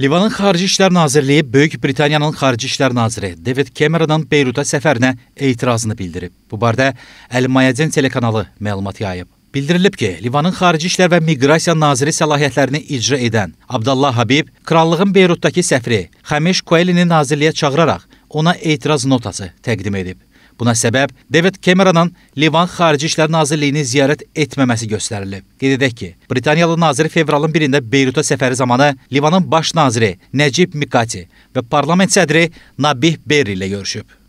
Livanın Xarici İşlər Nazirliyi Böyük Britaniyanın Xarici İşlər Naziri David Cameron'ın Beyruta səfərinə etirazını bildirib. Bu barədə Əl Mayadin telekanalı məlumat yayıb. Bildirilib ki, Livanın Xarici İşlər və Miqrasiya Naziri səlahiyyətlərini icra edən Abdullah Habib, Krallığın Beyrutdakı səfiri Xameş Koelini nazirliyə çağıraraq ona etiraz notası təqdim edib. Buna səbəb David Cameronın Livan Xarici İşlər Nazirliyini ziyarət etməməsi göstərilib. Qeyd edək ki, Britaniyalı nazir fevralın 1-də Beyruta səfəri zamanı Livanın baş naziri Nəcib Mikati və parlament sədri Nabih Berri ilə görüşüb.